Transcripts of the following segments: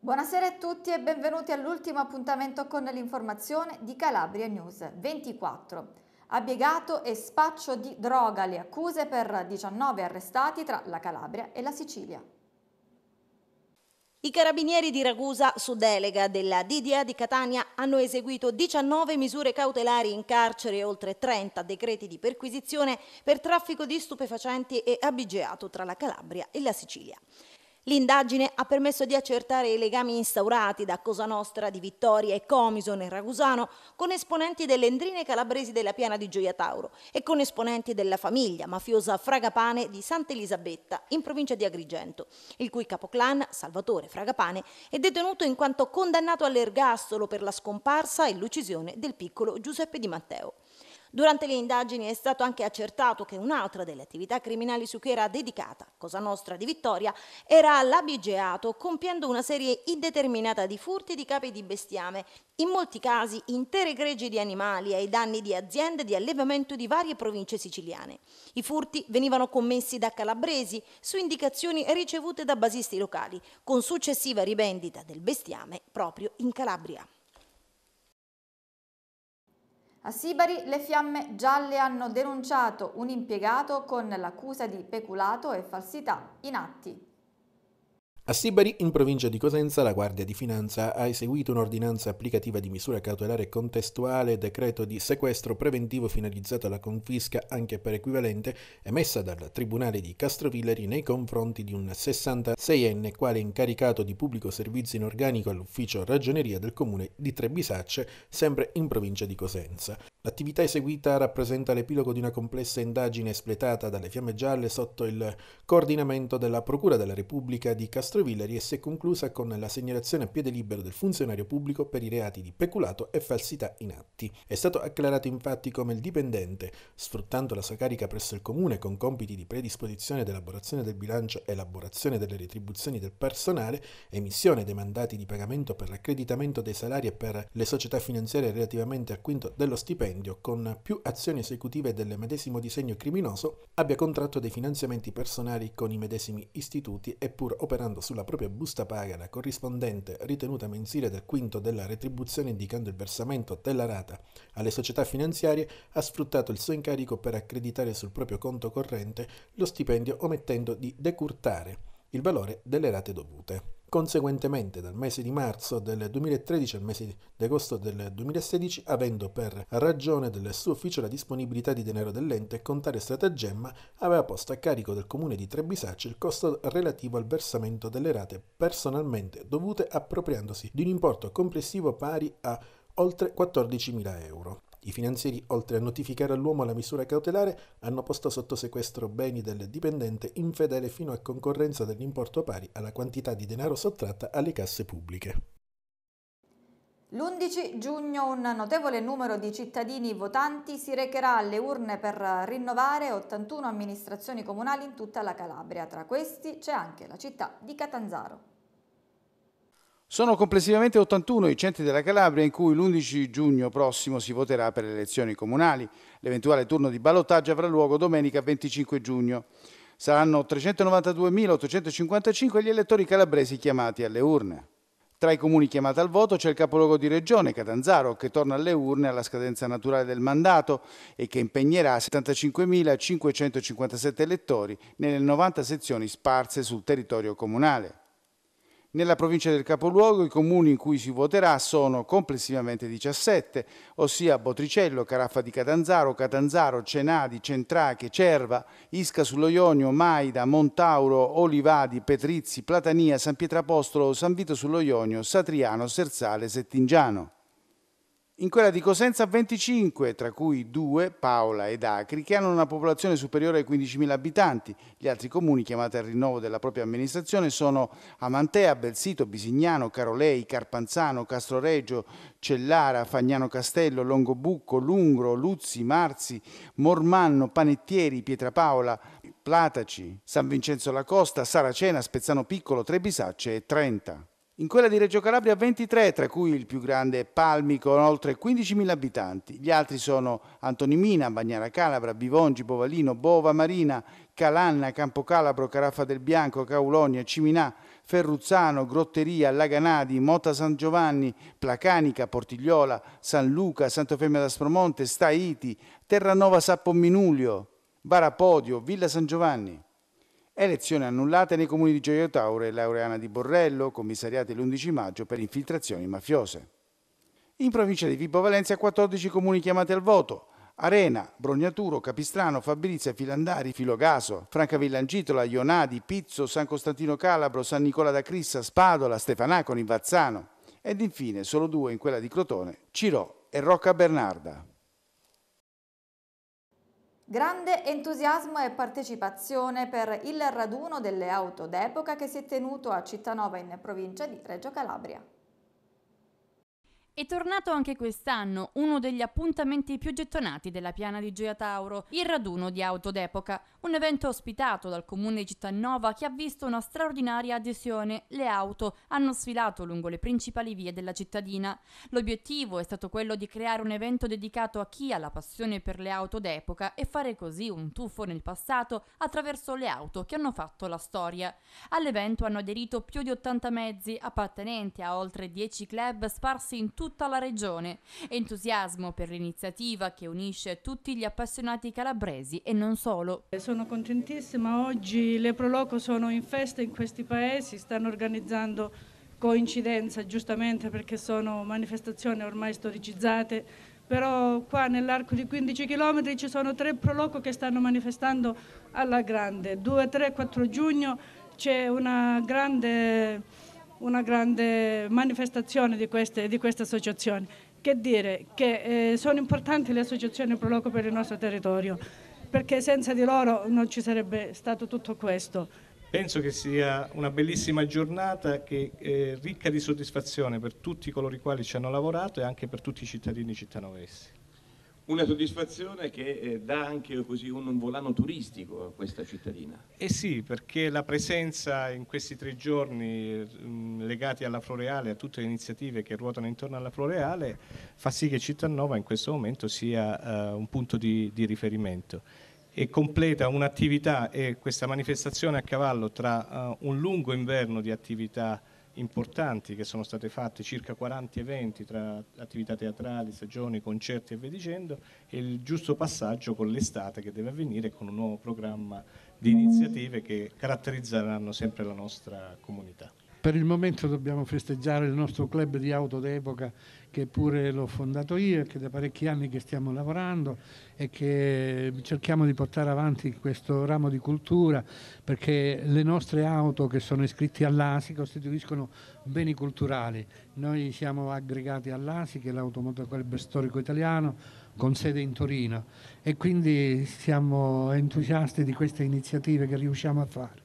Buonasera a tutti e benvenuti all'ultimo appuntamento con l'informazione di Calabria News 24 abbiegato e spaccio di droga le accuse per 19 arrestati tra la Calabria e la Sicilia. I carabinieri di Ragusa, su delega della DDA di Catania, hanno eseguito 19 misure cautelari in carcere e oltre 30 decreti di perquisizione per traffico di stupefacenti e abigeato tra la Calabria e la Sicilia. L'indagine ha permesso di accertare i legami instaurati da Cosa Nostra di Vittoria e Comiso nel Ragusano con esponenti delle endrine calabresi della piana di Gioia Tauro e con esponenti della famiglia mafiosa Fragapane di Santa Elisabetta in provincia di Agrigento, il cui capoclan, Salvatore Fragapane, è detenuto in quanto condannato all'ergastolo per la scomparsa e l'uccisione del piccolo Giuseppe Di Matteo. Durante le indagini è stato anche accertato che un'altra delle attività criminali su cui era dedicata, Cosa Nostra di Vittoria, era l'abigeato, compiendo una serie indeterminata di furti di capi di bestiame, in molti casi intere greggi di animali ai danni di aziende di allevamento di varie province siciliane. I furti venivano commessi da calabresi su indicazioni ricevute da basisti locali, con successiva rivendita del bestiame proprio in Calabria. A Sibari le fiamme gialle hanno denunciato un impiegato con l'accusa di peculato e falsità in atti. A Sibari, in provincia di Cosenza, la Guardia di Finanza ha eseguito un'ordinanza applicativa di misura cautelare contestuale decreto di sequestro preventivo finalizzato alla confisca anche per equivalente emessa dal Tribunale di Castrovillari nei confronti di un 66enne quale incaricato di pubblico servizio in organico all'ufficio ragioneria del comune di Trebisacce, sempre in provincia di Cosenza. L'attività eseguita rappresenta l'epilogo di una complessa indagine espletata dalle Fiamme Gialle sotto il coordinamento della Procura della Repubblica di Castrovillari contro Villari e si è conclusa con la segnalazione a piede libero del funzionario pubblico per i reati di peculato e falsità in atti. È stato acclarato infatti come il dipendente, sfruttando la sua carica presso il comune con compiti di predisposizione ed elaborazione del bilancio, elaborazione delle retribuzioni del personale, emissione dei mandati di pagamento per l'accreditamento dei salari e per le società finanziarie relativamente al quinto dello stipendio, con più azioni esecutive del medesimo disegno criminoso, abbia contratto dei finanziamenti personali con i medesimi istituti e pur operando indicando sulla propria busta paga la corrispondente ritenuta mensile del quinto della retribuzione indicando il versamento della rata alle società finanziarie, ha sfruttato il suo incarico per accreditare sul proprio conto corrente lo stipendio omettendo di decurtare il valore delle rate dovute. Conseguentemente dal mese di marzo del 2013 al mese di agosto del 2016, avendo per ragione del suo ufficio la disponibilità di denaro dell'ente, Contare Stratagemma aveva posto a carico del comune di Trebisaccio il costo relativo al versamento delle rate personalmente dovute appropriandosi di un importo complessivo pari a oltre 14.000 euro. I finanzieri, oltre a notificare all'uomo la misura cautelare, hanno posto sotto sequestro beni del dipendente infedele fino a concorrenza dell'importo pari alla quantità di denaro sottratta alle casse pubbliche. L'11 giugno un notevole numero di cittadini votanti si recherà alle urne per rinnovare 81 amministrazioni comunali in tutta la Calabria. Tra questi c'è anche la città di Catanzaro. Sono complessivamente 81 i centri della Calabria in cui l'11 giugno prossimo si voterà per le elezioni comunali. L'eventuale turno di ballottaggio avrà luogo domenica 25 giugno. Saranno 392.855 gli elettori calabresi chiamati alle urne. Tra i comuni chiamati al voto c'è il capoluogo di regione, Catanzaro, che torna alle urne alla scadenza naturale del mandato e che impegnerà 75.557 elettori nelle 90 sezioni sparse sul territorio comunale. Nella provincia del capoluogo i comuni in cui si voterà sono complessivamente 17, ossia Botricello, Caraffa di Catanzaro, Catanzaro, Cenadi, Centrache, Cerva, Isca sullo Ionio, Maida, Montauro, Olivadi, Petrizzi, Platania, San Pietrapostolo, San Vito sullo Ionio, Satriano, Serzale, Settingiano in quella di Cosenza 25, tra cui due, Paola ed Acri, che hanno una popolazione superiore ai 15.000 abitanti. Gli altri comuni chiamati al rinnovo della propria amministrazione sono Amantea, Belsito, Bisignano, Carolei, Carpanzano, Castroreggio, Cellara, Fagnano Castello, Longobucco, Lungro, Luzzi, Marzi, Mormanno, Panettieri, Pietrapaola, Plataci, San Vincenzo la Costa, Saracena, Spezzano Piccolo, Trebisacce e Trenta in quella di Reggio Calabria 23, tra cui il più grande Palmi con oltre 15.000 abitanti. Gli altri sono Antonimina, Bagnara Calabra, Bivongi, Bovalino, Bova Marina, Calanna, Campo Calabro, Caraffa del Bianco, Caulonia, Ciminà, Ferruzzano, Grotteria, Laganadi, Mota San Giovanni, Placanica, Portigliola, San Luca, Santo Femme d'Aspromonte, Staiti, Terranova Sappominulio, Barapodio, Villa San Giovanni. Elezioni annullate nei comuni di Gioia Tauro e Laureana di Borrello, commissariate l'11 maggio per infiltrazioni mafiose. In provincia di Vibo Valencia 14 comuni chiamati al voto. Arena, Brognaturo, Capistrano, Fabrizia, Filandari, Filogaso, Franca Villangitola, Ionadi, Pizzo, San Costantino Calabro, San Nicola da Crissa, Spadola, Stefanaconi, Vazzano. Ed infine solo due in quella di Crotone, Cirò e Rocca Bernarda. Grande entusiasmo e partecipazione per il raduno delle auto d'epoca che si è tenuto a Cittanova in provincia di Reggio Calabria. È tornato anche quest'anno uno degli appuntamenti più gettonati della piana di Gioia Tauro, il raduno di auto d'epoca, un evento ospitato dal comune di Cittadinova che ha visto una straordinaria adesione. Le auto hanno sfilato lungo le principali vie della cittadina. L'obiettivo è stato quello di creare un evento dedicato a chi ha la passione per le auto d'epoca e fare così un tuffo nel passato attraverso le auto che hanno fatto la storia. All'evento hanno aderito più di 80 mezzi appartenenti a oltre 10 club sparsi in tutto tutta la regione. Entusiasmo per l'iniziativa che unisce tutti gli appassionati calabresi e non solo. Sono contentissima, oggi le Proloco sono in festa in questi paesi, stanno organizzando coincidenza giustamente perché sono manifestazioni ormai storicizzate, però qua nell'arco di 15 km ci sono tre Proloco che stanno manifestando alla grande. 2, 3, 4 giugno c'è una grande una grande manifestazione di queste, di queste associazioni. Che dire che eh, sono importanti le associazioni pro per il nostro territorio, perché senza di loro non ci sarebbe stato tutto questo. Penso che sia una bellissima giornata che è eh, ricca di soddisfazione per tutti coloro i quali ci hanno lavorato e anche per tutti i cittadini cittanovesi. Una soddisfazione che eh, dà anche così un volano turistico a questa cittadina. Eh sì, perché la presenza in questi tre giorni mm, legati alla Floreale, a tutte le iniziative che ruotano intorno alla Floreale, fa sì che Cittanova in questo momento sia uh, un punto di, di, riferimento e completa un'attività e questa manifestazione a cavallo tra uh, un lungo inverno di attività importanti che sono state fatte, circa 40 eventi tra attività teatrali, stagioni, concerti e via dicendo, e il giusto passaggio con l'estate che deve avvenire con un nuovo programma di iniziative che caratterizzeranno sempre la nostra comunità. Per il momento dobbiamo festeggiare il nostro club di auto d'epoca che pure l'ho fondato io e che da parecchi anni che stiamo lavorando e che cerchiamo di portare avanti questo ramo di cultura perché le nostre auto che sono iscritte all'ASI costituiscono beni culturali. Noi siamo aggregati all'ASI che è l'Automotor Club Storico Italiano con sede in Torino e quindi siamo entusiasti di queste iniziative che riusciamo a fare.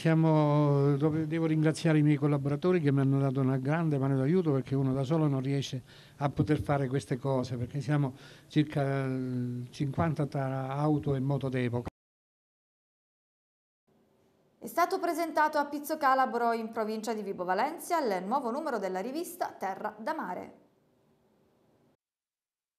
Siamo, devo ringraziare i miei collaboratori che mi hanno dato una grande mano d'aiuto perché uno da solo non riesce a poter fare queste cose perché siamo circa 50 eh, tra auto e moto d'epoca. È stato presentato a Pizzo Calabro in provincia di Vibo Valencia il nuovo numero della rivista Terra da Mare.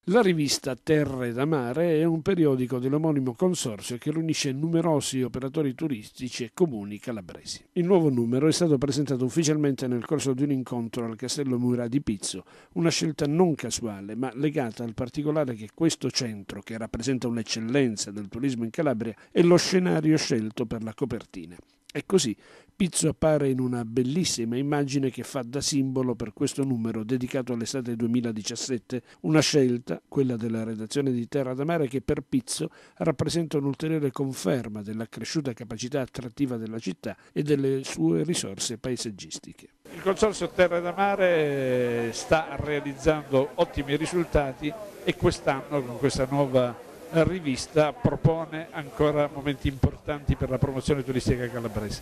La rivista Terre da Mare è un periodico dell'omonimo consorzio che riunisce numerosi operatori turistici e comuni calabresi. Il nuovo numero è stato presentato ufficialmente nel corso di un incontro al Castello Mura di Pizzo, una scelta non casuale ma legata al particolare che questo centro, che rappresenta un'eccellenza del turismo in Calabria, è lo scenario scelto per la copertina. E così Pizzo appare in una bellissima immagine che fa da simbolo per questo numero dedicato all'estate 2017, una scelta, quella della redazione di Terra da Mare, che per Pizzo rappresenta un'ulteriore conferma dell'accresciuta capacità attrattiva della città e delle sue risorse paesaggistiche. Il Consorzio Terra da Mare eh, sta realizzando ottimi risultati e quest'anno con questa nuova rivista propone ancora momenti importanti per la promozione turistica calabrese.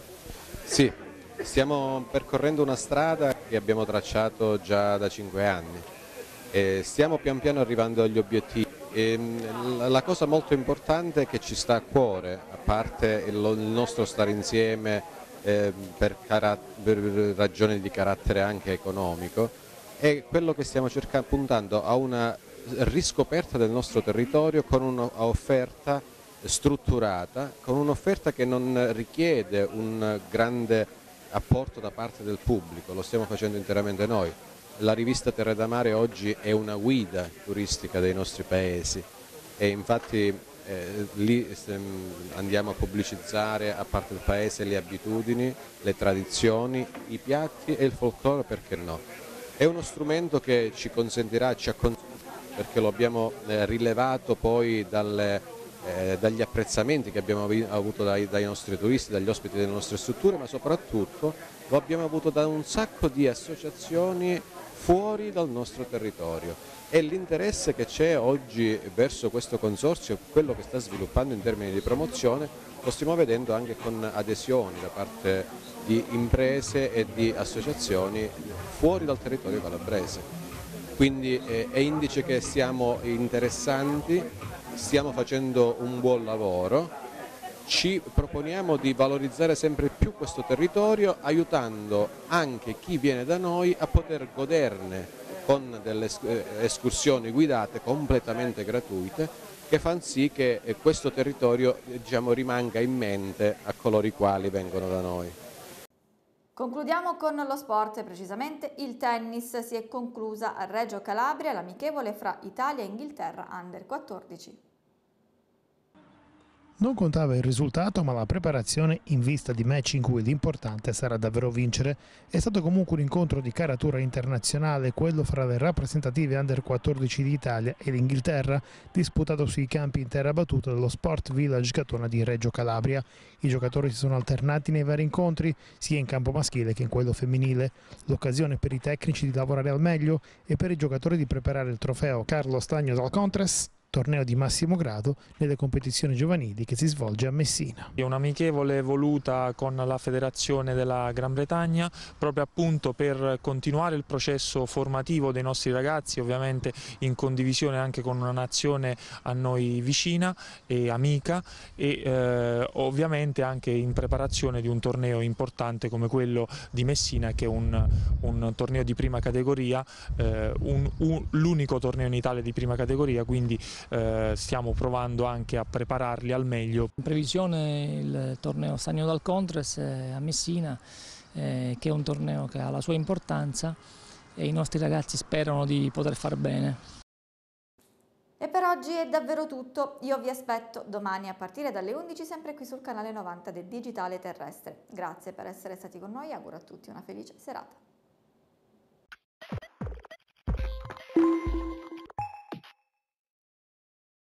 Sì, stiamo percorrendo una strada che abbiamo tracciato già da cinque anni e stiamo pian piano arrivando agli obiettivi. E mm, la cosa molto importante che ci sta a cuore, a parte il nostro stare insieme eh, per, per ragioni di carattere anche economico, è quello che stiamo cercando, puntando a una riscoperta del nostro territorio con un'offerta strutturata, con un'offerta che non richiede un grande apporto da parte del pubblico, lo stiamo facendo interamente noi. La rivista Terra da Mare oggi è una guida turistica dei nostri paesi e infatti eh, lì ehm, andiamo a pubblicizzare a parte il paese le abitudini, le tradizioni, i piatti e il folklore perché no. È uno strumento che ci consentirà, ci ha perché lo abbiamo eh, rilevato poi dalle, eh, dagli apprezzamenti che abbiamo avuto dai, dai, nostri turisti, dagli ospiti delle nostre strutture, ma soprattutto lo abbiamo avuto da un sacco di associazioni fuori dal nostro territorio e l'interesse che c'è oggi verso questo consorzio, quello che sta sviluppando in termini di promozione, lo stiamo vedendo anche con adesioni da parte di imprese e di associazioni fuori dal territorio calabrese quindi eh, è indice che siamo interessanti, stiamo facendo un buon lavoro ci proponiamo di valorizzare sempre più questo territorio aiutando anche chi viene da noi a poter goderne con delle eh, escursioni guidate completamente gratuite che fanno sì che eh, questo territorio diciamo, rimanga in mente a coloro i quali vengono da noi. Concludiamo con lo sport, precisamente il tennis. Si è conclusa a Reggio Calabria l'amichevole fra Italia e Inghilterra under 14. Non contava il risultato, ma la preparazione in vista di match in cui l'importante sarà davvero vincere. È stato comunque un incontro di caratura internazionale, quello fra le rappresentative under 14 d'Italia e l'Inghilterra, disputato sui campi in terra battuta dello Sport Village Catona di Reggio Calabria. I giocatori si sono alternati nei vari incontri, sia in campo maschile che in quello femminile. L'occasione per i tecnici di lavorare al meglio e per i giocatori di preparare il trofeo Carlo Stagno dal Contres torneo di massimo grado nelle competizioni giovanili che si svolge a Messina. È un'amichevole voluta con la Federazione della Gran Bretagna proprio appunto per continuare il processo formativo dei nostri ragazzi ovviamente in condivisione anche con una nazione a noi vicina e amica e eh, ovviamente anche in preparazione di un torneo importante come quello di Messina che è un, un torneo di prima categoria, eh, l'unico torneo in Italia di prima categoria quindi eh, stiamo provando anche a prepararli al meglio. In previsione il torneo Stagno dal Contres eh, a Messina, eh, che è un torneo che ha la sua importanza e i nostri ragazzi sperano di poter far bene. E per oggi è davvero tutto, io vi aspetto domani a partire dalle 11 sempre qui sul canale 90 del Digitale Terrestre. Grazie per essere stati con noi, auguro a tutti una felice serata.